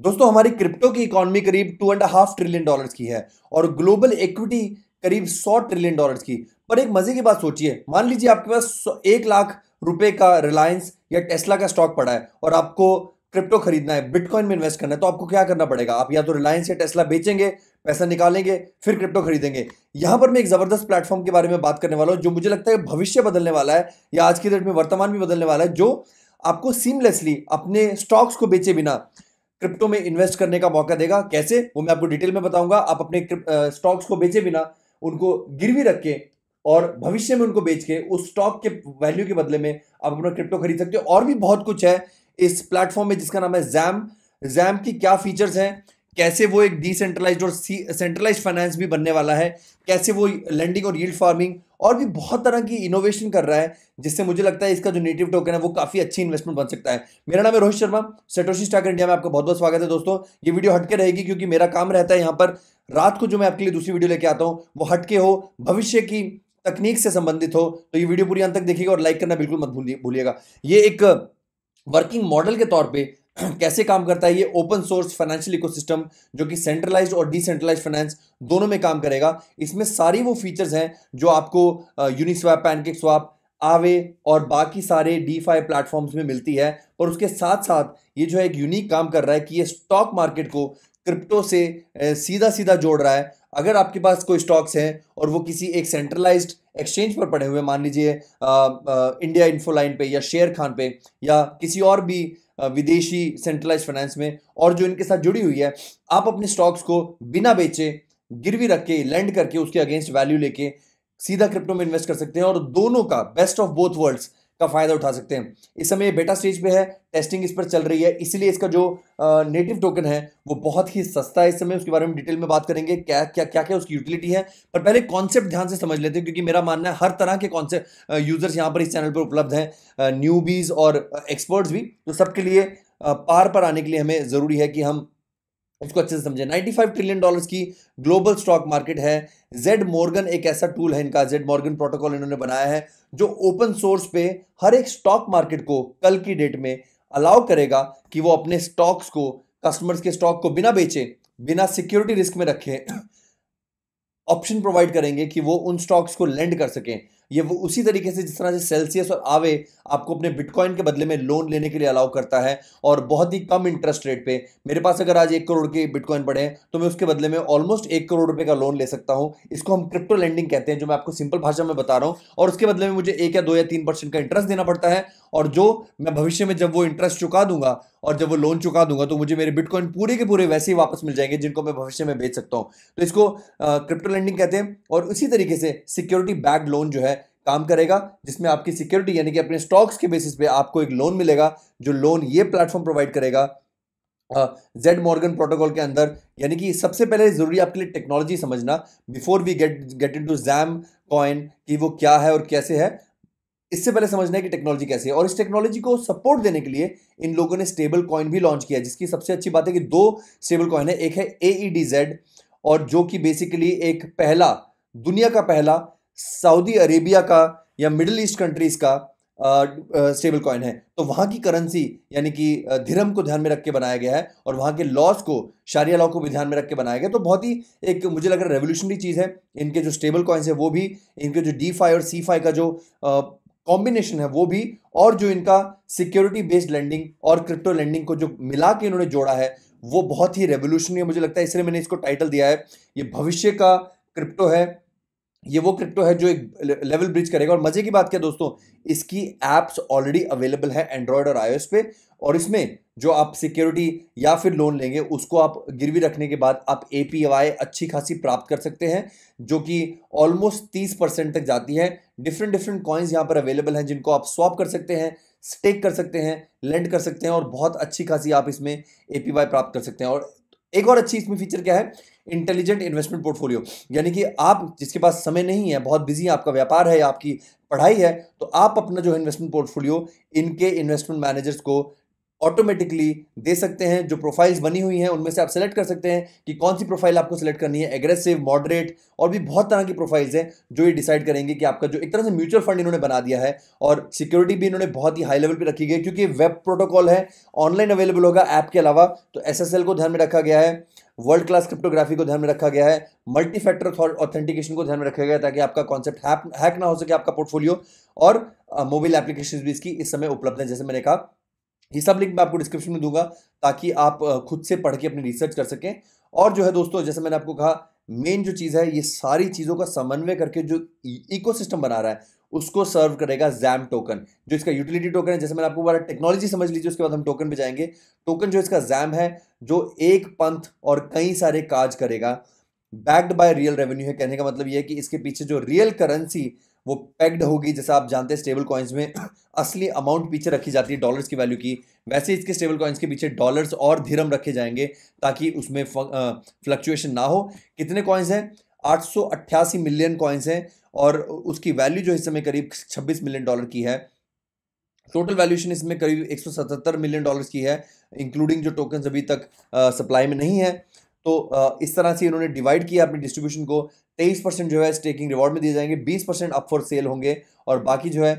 दोस्तों हमारी क्रिप्टो की इकोनॉमी करीब two and half trillion dollars की है और ग्लोबल इक्विटी करीब सौ ट्रिलियन डॉलर्स की पर एक मजे की बात सोचिए मान लीजिए आपके पास एक लाख रुपए का रिलायंस या टेस्ला का स्टॉक पड़ा है और आपको क्रिप्टो खरीदना है बिटकॉइन में इन्वेस्ट करना है तो आपको क्या करना पड़ेगा आप या तो रिलायंस या टेस्ला बेचेंगे पैसा निकालेंगे फिर क्रिप्टो खरीदेंगे यहां पर मैं एक जबरदस्त प्लेटफॉर्म के बारे में बात करने वाला हूं जो मुझे लगता है भविष्य बदलने वाला है या आज की डेट में वर्तमान भी बदलने वाला है जो आपको सीमलेसली अपने स्टॉक्स को बेचे बिना क्रिप्टो में इन्वेस्ट करने का मौका देगा कैसे वो मैं आपको डिटेल में बताऊंगा आप अपने स्टॉक्स को बेचे बिना उनको गिरवी रख के और भविष्य में उनको बेच के उस स्टॉक के वैल्यू के बदले में आप अपना क्रिप्टो खरीद सकते हो और भी बहुत कुछ है इस प्लेटफॉर्म में जिसका नाम है जैम जैम की क्या फीचर्स हैं कैसे वो एक डिसेंट्रलाइज और सेंट्रलाइज फाइनेंस भी बनने वाला है कैसे वो लैंडिंग और यील्ड फार्मिंग और भी बहुत तरह की इनोवेशन कर रहा है जिससे मुझे लगता है इसका जो नेटिव टोकन है वो काफ़ी अच्छी इन्वेस्टमेंट बन सकता है मेरा नाम है Rohit Sharma Satoshi stock India में आपका बहुत बहुत स्वागत है दोस्तों ये वीडियो हटके रहेगी क्योंकि मेरा काम रहता है यहाँ पर रात को जो मैं आपके लिए दूसरी वीडियो लेके आता हूँ वो हटके हो भविष्य की तकनीक से संबंधित हो तो ये वीडियो पूरी अंत तक देखिएगा और लाइक करना बिल्कुल मत भूलिएगा ये एक वर्किंग मॉडल के तौर पे कैसे काम करता है ये ओपन सोर्स फाइनेंशियल इकोसिस्टम जो कि सेंट्रलाइज्ड और डिसेंट्रलाइज फाइनेंस दोनों में काम करेगा इसमें सारी वो फीचर्स हैं जो आपको यूनिस्वैप पैनकेक स्वाप आवे और बाकी सारे डी फाइव प्लेटफॉर्म्स में मिलती है और उसके साथ साथ ये जो है एक यूनिक काम कर रहा है कि ये स्टॉक मार्केट को क्रिप्टो से सीधा सीधा जोड़ रहा है अगर आपके पास कोई स्टॉक्स हैं और वो किसी एक सेंट्रलाइज्ड एक्सचेंज पर पड़े हुए मान लीजिए इंडिया इन्फोलाइन पे या शेयर खान पे या किसी और भी विदेशी सेंट्रलाइज फाइनेंस में और जो इनके साथ जुड़ी हुई है आप अपने स्टॉक्स को बिना बेचे गिरवी रख के लैंड करके उसके अगेंस्ट वैल्यू लेके सीधा क्रिप्टो में इन्वेस्ट कर सकते हैं और दोनों का बेस्ट ऑफ बोथ वर्ल्ड्स का फ़ायदा उठा सकते हैं इस समय ये बेटा स्टेज पे है टेस्टिंग इस पर चल रही है इसीलिए इसका जो नेटिव टोकन है वो बहुत ही सस्ता है इस समय उसके बारे में डिटेल में बात करेंगे क्या क्या क्या क्या उसकी यूटिलिटी है पर पहले कॉन्सेप्ट ध्यान से समझ लेते हैं क्योंकि मेरा मानना है हर तरह के कॉन्सेप्ट यूज़र्स यहाँ पर इस चैनल पर उपलब्ध हैं न्यूबीज़ और एक्सपर्ट्स भी तो सबके लिए पार पर आने के लिए हमें ज़रूरी है कि हम उसको अच्छे से समझे 95 ट्रिलियन डॉलर्स की ग्लोबल स्टॉक मार्केट है जेड मॉर्गन एक ऐसा टूल है इनका जेड मॉर्गन प्रोटोकॉल इन्होंने बनाया है जो ओपन सोर्स पे हर एक स्टॉक मार्केट को कल की डेट में अलाउ करेगा कि वो अपने स्टॉक्स को कस्टमर्स के स्टॉक को बिना बेचे बिना सिक्योरिटी रिस्क में रखे ऑप्शन प्रोवाइड करेंगे कि वो उन स्टॉक्स को लेंड कर सकें ये वो उसी तरीके से जिस तरह से सेल्सियस और आवे आपको अपने बिटकॉइन के बदले में लोन लेने के लिए अलाउ करता है और बहुत ही कम इंटरेस्ट रेट पे मेरे पास अगर आज एक करोड़ के बिटकॉइन पड़े हैं तो मैं उसके बदले में ऑलमोस्ट एक करोड़ रुपये का लोन ले सकता हूँ इसको हम क्रिप्टो लैंडिंग कहते हैं जो मैं आपको सिंपल भाषा में बता रहा हूँ और उसके बदले में मुझे एक या दो या तीन परसेंट का इंटरेस्ट देना पड़ता है और जो मैं भविष्य में जब वो इंटरेस्ट चुका दूंगा और जब वो लोन चुका दूंगा तो मुझे मेरे बिटकॉइन पूरे के पूरे वैसे ही वापस मिल जाएंगे जिनको मैं भविष्य में बेच सकता हूँ तो इसको क्रिप्टो लैंडिंग कहते हैं और उसी तरीके से सिक्योरिटी बैग लोन जो है काम करेगा जिसमें आपकी सिक्योरिटी यानी कि अपने स्टॉक्स के बेसिस पे आपको एक लोन मिलेगा जो लोन ये प्लेटफॉर्म प्रोवाइड करेगा जेड मॉर्गन प्रोटोकॉल के अंदर यानी कि सबसे पहले ज़रूरी आपके लिए टेक्नोलॉजी समझना before we get get into jam coin कि वो क्या है और कैसे है इससे पहले समझना है कि टेक्नोलॉजी कैसे है और इस टेक्नोलॉजी को सपोर्ट देने के लिए इन लोगों ने स्टेबल कॉइन भी लॉन्च किया जिसकी सबसे अच्छी बात है कि दो स्टेबल कॉइन है एक है ए e और जो कि बेसिकली एक पहला दुनिया का पहला सऊदी अरेबिया का या मिडिल ईस्ट कंट्रीज़ का स्टेबल कॉइन है तो वहाँ की करेंसी यानी कि धर्म को ध्यान में रख के बनाया गया है और वहाँ के लॉस को शारिया लॉ को भी ध्यान में रख के बनाया गया तो बहुत ही एक मुझे लग रहा है रेवोल्यूशनरी चीज़ है इनके जो स्टेबल कॉइन्स है वो भी इनके जो डी फाई और सी फाई का जो कॉम्बिनेशन है वो भी और जो इनका सिक्योरिटी बेस्ड लैंडिंग और क्रिप्टो लैंडिंग को जो मिला के इन्होंने जोड़ा है वो बहुत ही रेवोल्यूशनरी मुझे लगता है इसलिए मैंने इसको टाइटल दिया है ये भविष्य का क्रिप्टो है ये वो क्रिप्टो है जो एक लेवल ब्रिज करेगा और मजे की बात क्या दोस्तों इसकी एप्स ऑलरेडी अवेलेबल है एंड्रॉयड और आईओएस पे और इसमें जो आप सिक्योरिटी या फिर लोन लेंगे उसको आप गिरवी रखने के बाद आप ए अच्छी खासी प्राप्त कर सकते हैं जो कि ऑलमोस्ट तीस परसेंट तक जाती है डिफरेंट डिफरेंट कॉइन्स यहाँ पर अवेलेबल हैं जिनको आप स्वॉप कर सकते हैं स्टेक कर सकते हैं लेंड कर सकते हैं और बहुत अच्छी खासी आप इसमें ए प्राप्त कर सकते हैं और एक और अच्छी इसमें फीचर क्या है इंटेलिजेंट इन्वेस्टमेंट पोर्टफोलियो यानी कि आप जिसके पास समय नहीं है बहुत बिजी है आपका व्यापार है या आपकी पढ़ाई है तो आप अपना जो इन्वेस्टमेंट पोर्टफोलियो इनके इन्वेस्टमेंट मैनेजर्स को ऑटोमेटिकली दे सकते हैं जो प्रोफाइल्स बनी हुई हैं उनमें से आप सेलेक्ट कर सकते हैं कि कौन सी प्रोफाइल आपको सेलेक्ट करनी है एग्रेसिव मॉडरेट और भी बहुत तरह की प्रोफाइल्स हैं जो ये डिसाइड करेंगे कि आपका जो एक तरह से म्यूचुअल फंड इन्होंने बना दिया है और सिक्योरिटी भी इन्होंने बहुत ही हाई लेवल पर रखी गई क्योंकि वेब प्रोटोकॉल है ऑनलाइन अवेलेबल होगा ऐप के अलावा तो एस को ध्यान में रखा गया है वर्ल्ड क्लास क्रिप्टोग्राफी को ध्यान में रखा गया है मल्टी फैक्टर ऑथेंटिकेशन को ध्यान में रखा गया ताकि आपका कॉन्सेप्ट हैक ना हो सके आपका पोर्टफोलियो और मोबाइल एप्लीकेशन भी इसकी इस समय उपलब्ध है जैसे मैंने कहा ये सब लिंक मैं आपको डिस्क्रिप्शन में दूंगा ताकि आप खुद से पढ़ के अपनी रिसर्च कर सकें और जो है दोस्तों जैसे मैंने आपको कहा मेन जो चीज़ है ये सारी चीज़ों का समन्वय करके जो इकोसिस्टम e-, बना रहा है उसको सर्व करेगा जैम टोकन जो इसका यूटिलिटी टोकन है जैसे मैंने आपको बार टेक्नोलॉजी समझ लीजिए उसके बाद हम टोकन पे जाएंगे टोकन जो इसका जैम है जो एक पंथ और कई सारे काज करेगा बैक्ड बाय रियल रेवेन्यू है कहने का मतलब यह है कि इसके पीछे जो रियल करेंसी वो पैक्ड होगी जैसा आप जानते हैं स्टेबल कॉइन्स में असली अमाउंट पीछे रखी जाती है डॉलर्स की वैल्यू की वैसे इसके स्टेबल कॉइन्स के पीछे डॉलर्स और धीरम रखे जाएंगे ताकि उसमें फ्लक्चुएशन ना हो कितने कॉइन्स हैं आठ मिलियन कॉइन्स हैं और उसकी वैल्यू जो इस समय करीब 26 मिलियन डॉलर की है टोटल वैल्यूएशन इसमें करीब 177 मिलियन डॉलर्स की है इंक्लूडिंग जो टोकन्स अभी तक सप्लाई में नहीं है तो इस तरह से इन्होंने डिवाइड किया अपनी डिस्ट्रीब्यूशन को तेईस परसेंट जो है स्टेकिंग रिवॉर्ड में दिए जाएंगे बीस परसेंट अप फॉर सेल होंगे और बाकी जो है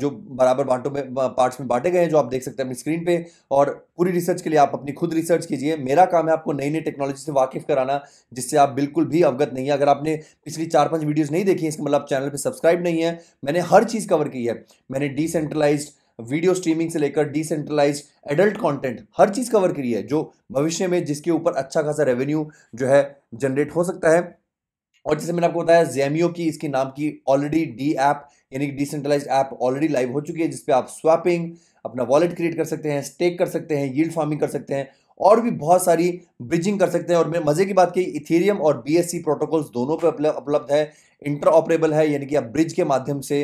जो बराबर बांटों में पार्ट्स में बांटे गए हैं जो आप देख सकते हैं अपनी स्क्रीन पे और पूरी रिसर्च के लिए आप अपनी खुद रिसर्च कीजिए मेरा काम है आपको नई नई टेक्नोलॉजी से वाकिफ कराना जिससे आप बिल्कुल भी अवगत नहीं है अगर आपने पिछली चार पांच वीडियोस नहीं देखी है इसका मतलब आप चैनल पर सब्सक्राइब नहीं है मैंने हर चीज़ कवर की है मैंने डिसेंट्रलाइज्ड वीडियो स्ट्रीमिंग से लेकर डिसेंट्रलाइज एडल्ट कंटेंट हर चीज़ कवर करी है जो भविष्य में जिसके ऊपर अच्छा खासा रेवेन्यू जो है जनरेट हो सकता है और जैसे मैंने आपको बताया जेमियो की इसके नाम की ऑलरेडी डी ऐप यानी कि डिसेंट्रलाइज ऐप ऑलरेडी लाइव हो चुकी है जिसपे आप स्वैपिंग अपना वॉलेट क्रिएट कर सकते हैं स्टेक कर सकते हैं यील्ड फार्मिंग कर सकते हैं और भी बहुत सारी ब्रिजिंग कर सकते हैं और मेरे मजे की बात की इथेरियम और बीएससी प्रोटोकॉल्स दोनों पे उपलब्ध है इंटर ऑपरेबल है यानी कि आप ब्रिज के माध्यम से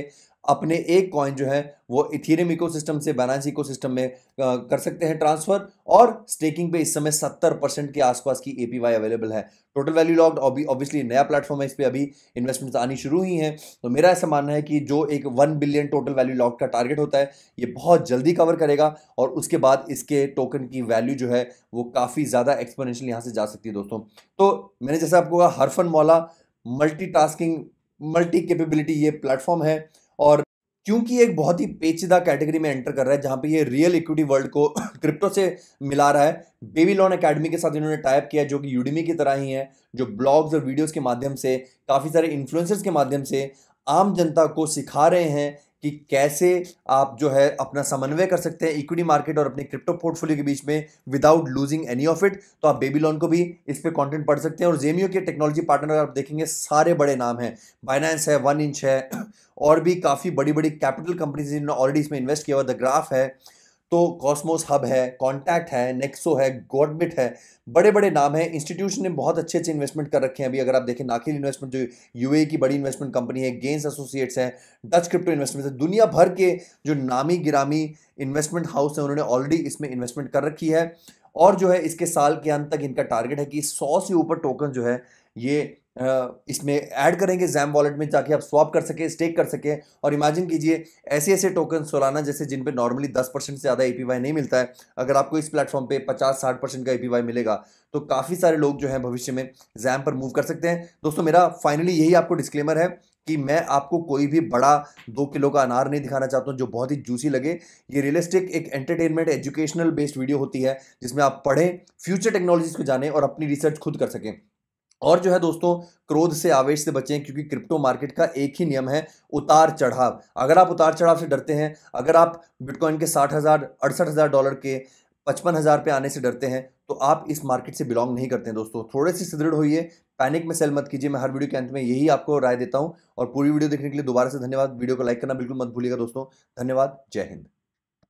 अपने एक कॉइन जो है वो इथेरियम इकोसिस्टम से बैनांस इकोसिस्टम में कर सकते हैं ट्रांसफर और स्टेकिंग पे इस समय सत्तर परसेंट के आसपास की एपीवाई अवेलेबल है टोटल वैल्यू लॉक्ड ऑब्वियसली नया प्लेटफॉर्म है इस पर अभी इन्वेस्टमेंट्स आनी शुरू ही हैं तो मेरा ऐसा मानना है कि जो एक one billion total value lock का टारगेट होता है ये बहुत जल्दी कवर करेगा और उसके बाद इसके टोकन की वैल्यू जो है वो काफ़ी ज़्यादा एक्सपोनेंशियल यहाँ से जा सकती है दोस्तों तो मैंने जैसे आपको कहा हरफन मौला मल्टी मल्टी कैपेबिलिटी ये प्लेटफॉर्म है और क्योंकि एक बहुत ही पेचीदा कैटेगरी में एंटर कर रहा है जहां पे ये रियल इक्विटी वर्ल्ड को क्रिप्टो से मिला रहा है बेबी लॉन अकेडमी के साथ इन्होंने टाइप किया जो कि यूडीमी की तरह ही है जो ब्लॉग्स और वीडियोस के माध्यम से काफ़ी सारे इन्फ्लुएंसर्स के माध्यम से आम जनता को सिखा रहे हैं कि कैसे आप जो है अपना समन्वय कर सकते हैं इक्विटी मार्केट और अपने क्रिप्टो पोर्टफोलियो के बीच में without losing any of it तो आप बेबी लोन को भी इस पर कॉन्टेंट पढ़ सकते हैं और जेमियो के टेक्नोलॉजी पार्टनर आप देखेंगे सारे बड़े नाम हैं बाइनेंस है वन इंच है और भी काफ़ी बड़ी बड़ी कैपिटल कंपनीज जिन्होंने ऑलरेडी इसमें इन्वेस्ट किया हुआ द ग्राफ है तो कॉस्मोस हब है कॉन्टैक्ट है नेक्सो है गॉडबिट है बड़े बड़े नाम हैं इंस्टीट्यूशन ने बहुत अच्छे अच्छे इन्वेस्टमेंट कर रखे हैं अभी अगर आप देखें नाखिल इन्वेस्टमेंट जो यू की बड़ी इन्वेस्टमेंट कंपनी है गेंस एसोसिएट्स हैं डच क्रिप्टो इन्वेस्टमेंट है दुनिया भर के जो नामी गिरामी इन्वेस्टमेंट हाउस हैं उन्होंने ऑलरेडी इसमें इन्वेस्टमेंट कर रखी है और जो है इसके साल के अंत तक इनका टारगेट है कि सौ से ऊपर टोकन जो है ये इसमें ऐड करेंगे जैम वॉलेट में ताकि आप स्वाप कर सकें स्टेक कर सकें और इमेजिन कीजिए ऐसे ऐसे टोकन सोलाना जैसे जिन पे नॉर्मली 10 परसेंट से ज़्यादा ए नहीं मिलता है अगर आपको इस प्लेटफॉर्म पे 50-60 परसेंट का ए मिलेगा तो काफ़ी सारे लोग जो हैं भविष्य में जैम पर मूव कर सकते हैं दोस्तों मेरा फाइनली यही आपको डिस्क्लेमर है कि मैं आपको कोई भी बड़ा दो किलो का अनार नहीं दिखाना चाहता हूँ जो बहुत ही जूसी लगे ये रियलिस्टिक एक एंटरटेनमेंट एजुकेशनल बेस्ड वीडियो होती है जिसमें आप पढ़ें फ्यूचर टेक्नोलॉजीज़ को जानें और अपनी रिसर्च खुद कर सकें और जो है दोस्तों क्रोध से आवेश से बचें क्योंकि क्रिप्टो मार्केट का एक ही नियम है उतार चढ़ाव अगर आप उतार चढ़ाव से डरते हैं अगर आप बिटकॉइन के साठ हज़ार अड़सठ हज़ार डॉलर के पचपन हज़ार पे आने से डरते हैं तो आप इस मार्केट से बिलोंग नहीं करते हैं दोस्तों थोड़े से सुदृढ़ होइए पैनिक में सेल मत कीजिए मैं हर वीडियो के अंत में यही आपको राय देता हूँ और पूरी वीडियो देखने के लिए दोबारा से धन्यवाद वीडियो को लाइक करना बिल्कुल मत भूलिएगा दोस्तों धन्यवाद जय हिंद